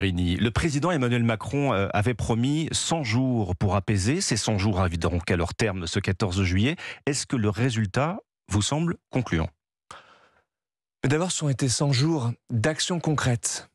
Le président Emmanuel Macron euh, avait promis 100 jours pour apaiser. Ces 100 jours arriveront à leur terme ce 14 juillet. Est-ce que le résultat vous semble concluant D'abord, ce sont été 100 jours d'actions concrètes,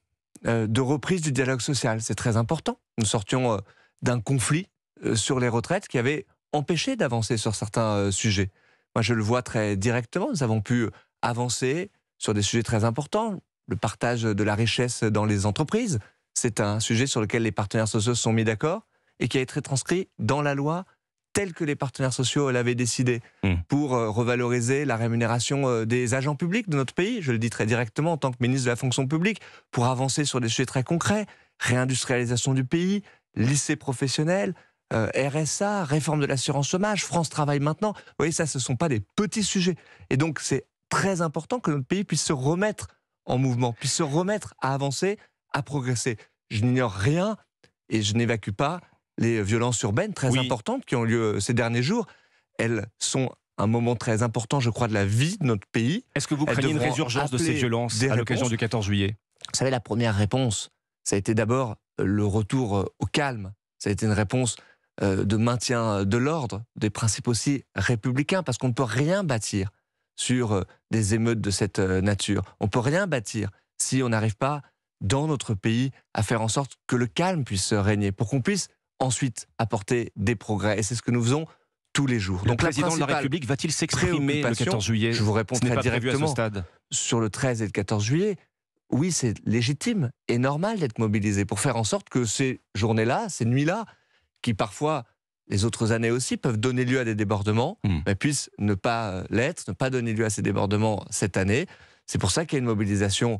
euh, de reprise du dialogue social. C'est très important. Nous sortions euh, d'un conflit sur les retraites qui avait empêché d'avancer sur certains sujets. Moi, je le vois très directement. Nous avons pu avancer sur des sujets très importants, le partage de la richesse dans les entreprises, c'est un sujet sur lequel les partenaires sociaux se sont mis d'accord et qui a été transcrit dans la loi telle que les partenaires sociaux l'avaient décidé hmm. pour euh, revaloriser la rémunération euh, des agents publics de notre pays, je le dis très directement en tant que ministre de la fonction publique, pour avancer sur des sujets très concrets, réindustrialisation du pays, lycée professionnel, euh, RSA, réforme de l'assurance chômage, France Travaille maintenant. Vous voyez, ça, ce ne sont pas des petits sujets. Et donc, c'est très important que notre pays puisse se remettre en mouvement, puisse se remettre à avancer à progresser. Je n'ignore rien et je n'évacue pas les violences urbaines très importantes qui ont lieu euh, ces derniers jours. Elles sont un moment très important, je crois, de la vie de notre pays. Est-ce que vous craignez une résurgence de ces violences à l'occasion du 14 juillet Vous savez, la première réponse, ça a été d'abord euh, le retour euh, au calme. Ça a été une réponse de maintien de l'ordre, des principes aussi républicains, parce qu'on ne peut rien bâtir sur des émeutes de cette nature. On ne peut rien bâtir si on n'arrive pas dans notre pays à faire en sorte que le calme puisse régner, pour qu'on puisse ensuite apporter des progrès. Et c'est ce que nous faisons tous les jours. Le président de la République va-t-il s'exprimer le 14 juillet Je vous réponds très directement. Stade. Sur le 13 et le 14 juillet, oui, c'est légitime et normal d'être mobilisé pour faire en sorte que ces journées-là, ces nuits-là, qui parfois les autres années aussi peuvent donner lieu à des débordements, mais hmm. ben, puissent ne pas l'être, ne pas donner lieu à ces débordements cette année. C'est pour ça qu'il y a une mobilisation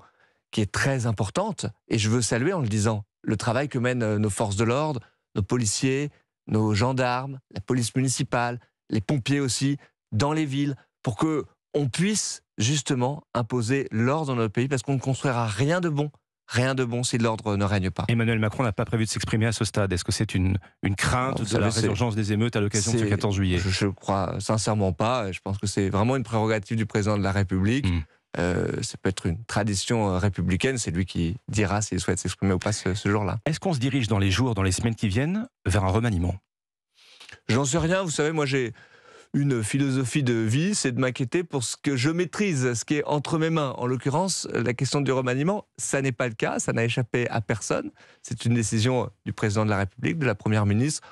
qui est très importante, et je veux saluer en le disant, le travail que mènent euh, nos forces de l'ordre, nos policiers, nos gendarmes, la police municipale, les pompiers aussi, dans les villes, pour que on puisse justement imposer l'ordre dans notre pays, parce qu'on ne construira rien de bon rien de bon si l'ordre ne règne pas. Emmanuel Macron n'a pas prévu de s'exprimer à ce stade. Est-ce que c'est une, une crainte de la résurgence des émeutes à l'occasion du 14 juillet Je ne crois sincèrement pas. Je pense que c'est vraiment une prérogative du président de la République. Hmm. Euh, ça peut être une tradition euh, républicaine, c'est lui qui dira s'il souhaite s'exprimer ou pas ce, jour-là. Est-ce qu'on se dirige dans les jours, dans les semaines qui viennent, vers un remaniement J'en sais rien, vous savez, moi j'ai une philosophie de vie, c'est de m'inquiéter pour ce que je maîtrise, ce qui est entre mes mains. En l'occurrence, la question du remaniement, ça n'est pas le cas, ça n'a échappé à personne. C'est une décision du président de la République, de la Première ministre.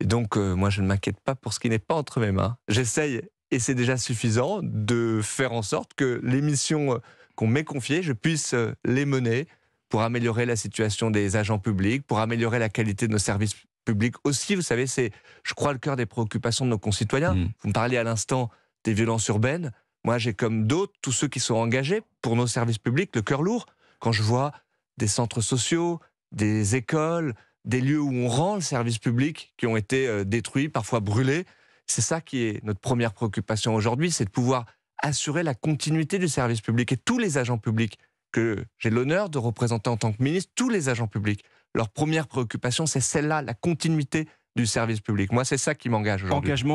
Et donc, euh, moi, je ne m'inquiète pas pour ce qui n'est pas entre mes mains. J'essaye et c'est déjà suffisant de faire en sorte que les missions euh, qu'on m'est confiées, je puisse euh, les mener pour améliorer la situation des agents publics, pour améliorer la qualité de nos services publics aussi. Vous savez, c'est, je crois, le cœur des préoccupations de nos concitoyens. Mmh. Vous me parliez à l'instant des violences urbaines. Moi, j'ai comme d'autres, tous ceux qui sont engagés pour nos services publics, le cœur lourd. Quand je vois des centres sociaux, des écoles, des lieux où on rend le service public qui ont été euh, détruits, parfois brûlés, c'est ça qui est notre première préoccupation aujourd'hui, c'est de pouvoir assurer la continuité du service public. Et tous les agents publics que j'ai l'honneur de représenter en tant que ministre, tous les agents publics, leur première préoccupation, c'est celle-là, la continuité du service public. Moi, c'est ça qui m'engage aujourd'hui.